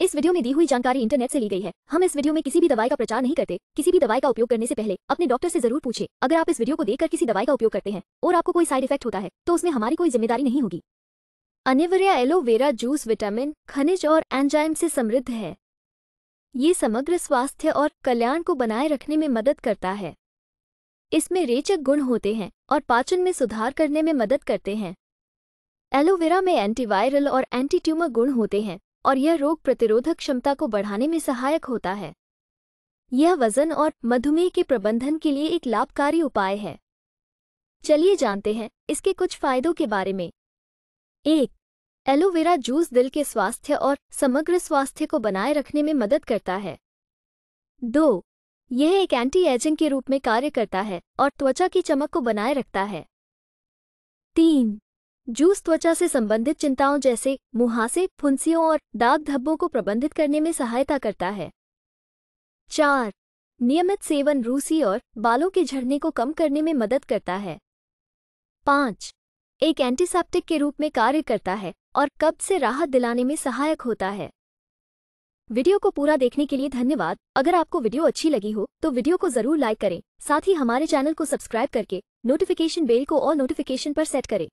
इस वीडियो में दी हुई जानकारी इंटरनेट से ली गई है हम इस वीडियो में किसी भी दवाई का प्रचार नहीं करते किसी भी दवाई का उपयोग करने से पहले अपने डॉक्टर से जरूर पूछे अगर आप इस वीडियो को देखकर किसी दवाई का उपयोग करते हैं और आपको कोई साइड इफेक्ट होता है तो उसमें हमारी कोई जिम्मेदारी नहीं होगी अनिवरिया एलोवेरा जूस विटामिन खनिज और एंजाइम से समृद्ध है ये समग्र स्वास्थ्य और कल्याण को बनाए रखने में मदद करता है इसमें रेचक गुण होते हैं और पाचन में सुधार करने में मदद करते हैं एलोवेरा में एंटीवायरल और एंटी ट्यूमर गुण होते हैं और यह रोग प्रतिरोधक क्षमता को बढ़ाने में सहायक होता है यह वजन और मधुमेह के प्रबंधन के लिए एक लाभकारी उपाय है चलिए जानते हैं इसके कुछ फायदों के बारे में एक एलोवेरा जूस दिल के स्वास्थ्य और समग्र स्वास्थ्य को बनाए रखने में मदद करता है दो यह एक एंटी एजिंग के रूप में कार्य करता है और त्वचा की चमक को बनाए रखता है तीन जूस त्वचा से संबंधित चिंताओं जैसे मुहासे फुंसियों और दाग धब्बों को प्रबंधित करने में सहायता करता है चार नियमित सेवन रूसी और बालों के झड़ने को कम करने में मदद करता है पाँच एक एंटीसेप्टिक के रूप में कार्य करता है और कब्ज से राहत दिलाने में सहायक होता है वीडियो को पूरा देखने के लिए धन्यवाद अगर आपको वीडियो अच्छी लगी हो तो वीडियो को जरूर लाइक करें साथ ही हमारे चैनल को सब्सक्राइब करके नोटिफिकेशन बेल को और नोटिफिकेशन पर सेट करें